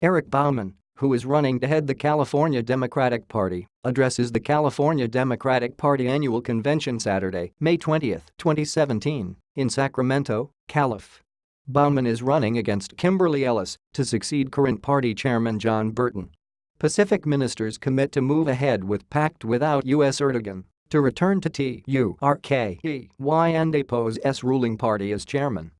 Eric Bauman, who is running to head the California Democratic Party, addresses the California Democratic Party annual convention Saturday, May 20, 2017, in Sacramento, Calif. Bauman is running against Kimberly Ellis to succeed current party chairman John Burton. Pacific ministers commit to move ahead with pact without U.S. Erdogan to return to T.U.R.K.E.Y. and S. ruling party as chairman.